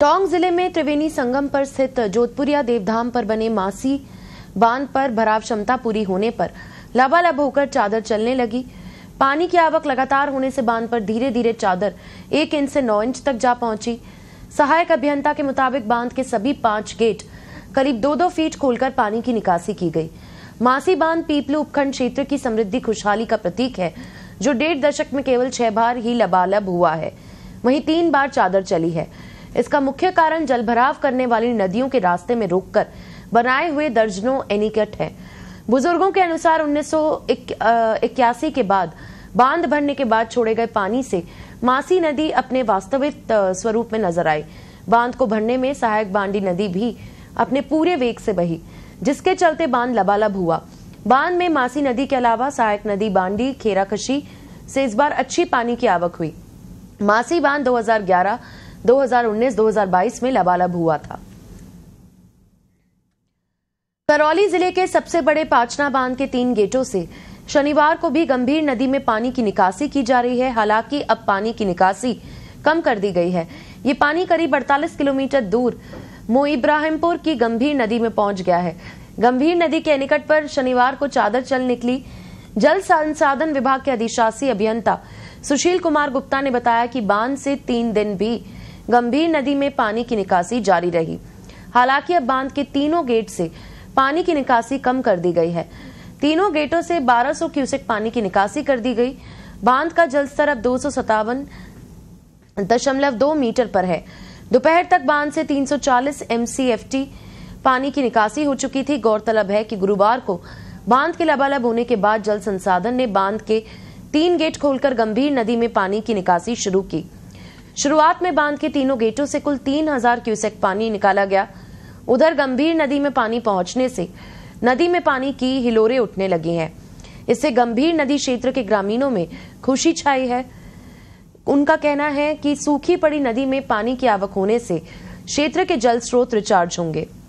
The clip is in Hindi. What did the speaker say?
टोंग जिले में त्रिवेणी संगम पर स्थित जोधपुरिया देवधाम पर बने मासी बांध पर भराव क्षमता पूरी होने पर लबालब होकर चादर चलने लगी पानी की आवक लगातार होने से बांध पर धीरे धीरे चादर एक इंच से नौ इंच तक जा पहुंची सहायक अभियंता के मुताबिक बांध के सभी पांच गेट करीब दो दो फीट खोलकर पानी की निकासी की गई मासी बांध पीपलू उपखंड क्षेत्र की समृद्धि खुशहाली का प्रतीक है जो डेढ़ दशक में केवल छह बार ही लबालब हुआ है वहीं तीन बार चादर चली है इसका मुख्य कारण जलभराव करने वाली नदियों के रास्ते में रोककर बनाए हुए दर्जनों एनिकट है बुजुर्गों के अनुसार उन्नीस के बाद बांध भरने के बाद छोड़े गए पानी से मासी नदी अपने वास्तविक स्वरूप में नजर आई बांध को भरने में सहायक बांडी नदी भी अपने पूरे वेग से बही जिसके चलते बांध लबालब हुआ बांध में मासी नदी के अलावा सहायक नदी बांडी खेराकशी से इस बार अच्छी पानी की आवक हुई मासी बांध 2011 2019-2022 में लबालब हुआ था करौली जिले के सबसे बड़े पाचना बांध के तीन गेटों से शनिवार को भी गंभीर नदी में पानी की निकासी की जा रही है हालांकि अब पानी की निकासी कम कर दी गई है ये पानी करीब अड़तालीस किलोमीटर दूर मोइब्राहिमपुर की गंभीर नदी में पहुंच गया है गंभीर नदी के निकट पर शनिवार को चादर चल निकली जल संसाधन विभाग के अधिशासी अभियंता सुशील कुमार गुप्ता ने बताया कि बांध से तीन दिन भी गंभीर नदी में पानी की निकासी जारी रही हालांकि अब बांध के तीनों गेट से पानी की निकासी कम कर दी गई है तीनों गेटों से 1200 क्यूसेक पानी की निकासी कर दी गई बांध का जल स्तर अब दो दशमलव दो मीटर पर है दोपहर तक बांध से 340 सौ पानी की निकासी हो चुकी थी गौरतलब है कि गुरुवार को बांध के लबालब होने के बाद जल संसाधन ने बांध के तीन गेट खोलकर गंभीर नदी में पानी की निकासी शुरू की शुरुआत में बांध के तीनों गेटों से कुल तीन हजार क्यूसेक पानी निकाला गया उधर गंभीर नदी में पानी पहुंचने से नदी में पानी की हिलोरे उठने लगी हैं इससे गंभीर नदी क्षेत्र के ग्रामीणों में खुशी छाई है उनका कहना है कि सूखी पड़ी नदी में पानी की आवक होने से क्षेत्र के जल स्रोत रिचार्ज होंगे